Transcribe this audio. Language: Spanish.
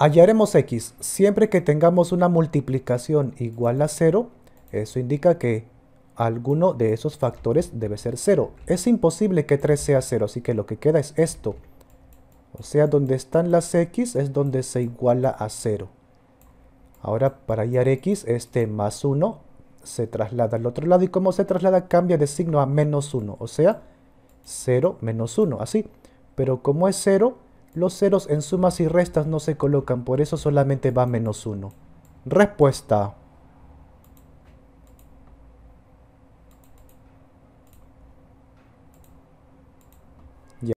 Hallaremos x siempre que tengamos una multiplicación igual a 0, eso indica que alguno de esos factores debe ser 0. Es imposible que 3 sea 0, así que lo que queda es esto. O sea, donde están las x es donde se iguala a 0. Ahora para hallar x, este más 1 se traslada al otro lado y como se traslada cambia de signo a menos 1, o sea, 0 menos 1, así. Pero como es 0, los ceros en sumas y restas no se colocan, por eso solamente va menos 1. Respuesta.